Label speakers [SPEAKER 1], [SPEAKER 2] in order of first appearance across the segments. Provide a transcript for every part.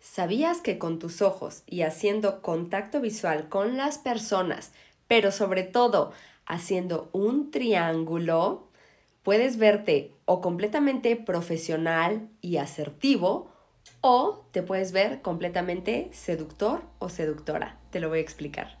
[SPEAKER 1] ¿Sabías que con tus ojos y haciendo contacto visual con las personas, pero sobre todo haciendo un triángulo, puedes verte o completamente profesional y asertivo o te puedes ver completamente seductor o seductora? Te lo voy a explicar.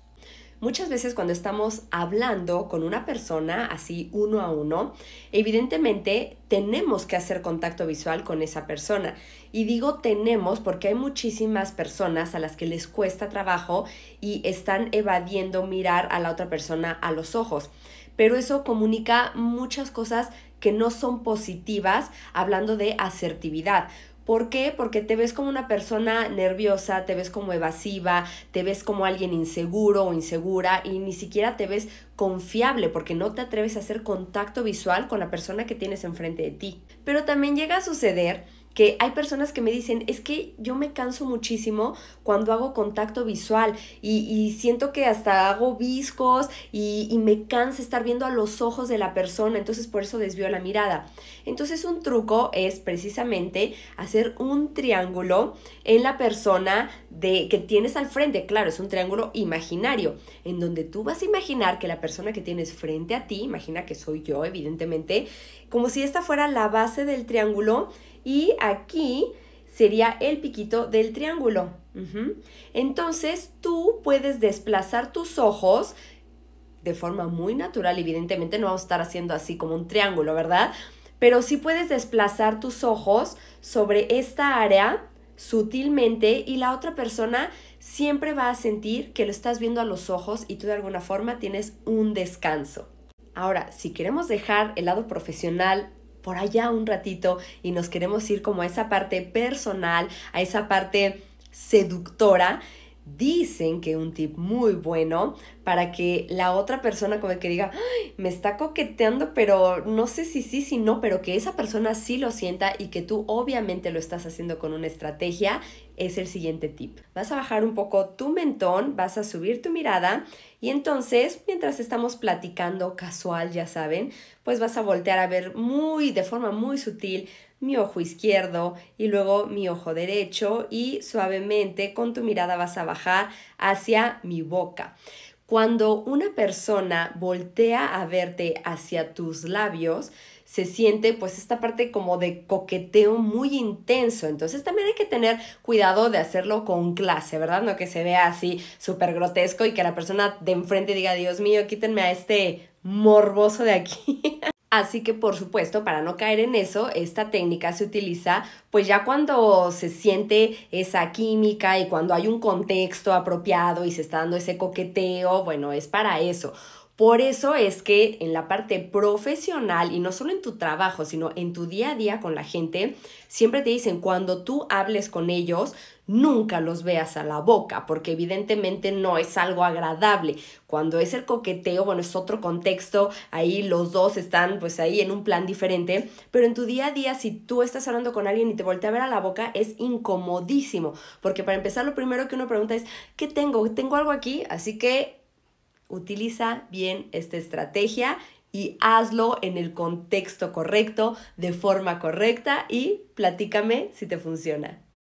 [SPEAKER 1] Muchas veces cuando estamos hablando con una persona así uno a uno, evidentemente tenemos que hacer contacto visual con esa persona. Y digo tenemos porque hay muchísimas personas a las que les cuesta trabajo y están evadiendo mirar a la otra persona a los ojos. Pero eso comunica muchas cosas que no son positivas hablando de asertividad. ¿Por qué? Porque te ves como una persona nerviosa, te ves como evasiva, te ves como alguien inseguro o insegura y ni siquiera te ves confiable porque no te atreves a hacer contacto visual con la persona que tienes enfrente de ti. Pero también llega a suceder que hay personas que me dicen, es que yo me canso muchísimo cuando hago contacto visual y, siento que hasta hago viscos y, me cansa estar viendo a los ojos de la persona, entonces por eso desvío la mirada. Entonces un truco es precisamente hacer un triángulo en la persona de, que tienes al frente, claro, es un triángulo imaginario, en donde tú vas a imaginar que la persona que tienes frente a ti, imagina que soy yo, evidentemente, como si esta fuera la base del triángulo, y aquí sería el piquito del triángulo. Entonces tú puedes desplazar tus ojos de forma muy natural, evidentemente no vamos a estar haciendo así como un triángulo, ¿verdad? Pero sí puedes desplazar tus ojos sobre esta área sutilmente y la otra persona siempre va a sentir que lo estás viendo a los ojos y tú de alguna forma tienes un descanso. Ahora, si queremos dejar el lado profesional por allá un ratito y nos queremos ir como a esa parte personal, a esa parte seductora, dicen que un tip muy bueno para que la otra persona como que diga, me está coqueteando, pero no sé si sí, si no, pero que esa persona sí lo sienta y que tú obviamente lo estás haciendo con una estrategia, es el siguiente tip. Vas a bajar un poco tu mentón, vas a subir tu mirada y entonces, mientras estamos platicando casual, ya saben, pues vas a voltear a ver muy de forma muy sutil mi ojo izquierdo y luego mi ojo derecho y suavemente con tu mirada vas a bajar hacia mi boca. Cuando una persona voltea a verte hacia tus labios, se siente pues esta parte como de coqueteo muy intenso. Entonces también hay que tener cuidado de hacerlo con clase, ¿verdad? No que se vea así súper grotesco y que la persona de enfrente diga, Dios mío, quítenme a este morboso de aquí. Así que por supuesto, para no caer en eso, esta técnica se utiliza pues ya cuando se siente esa química y cuando hay un contexto apropiado y se está dando ese coqueteo, bueno, es para eso. Por eso es que en la parte profesional, y no solo en tu trabajo, sino en tu día a día con la gente, siempre te dicen, cuando tú hables con ellos, nunca los veas a la boca, porque evidentemente no es algo agradable. Cuando es el coqueteo, bueno, es otro contexto, ahí los dos están pues ahí en un plan diferente, pero en tu día a día, si tú estás hablando con alguien y te voltea a ver a la boca, es incomodísimo, porque para empezar lo primero que uno pregunta es, ¿qué tengo? ¿Tengo algo aquí? Así que Utiliza bien esta estrategia y hazlo en el contexto correcto, de forma correcta y platícame si te funciona.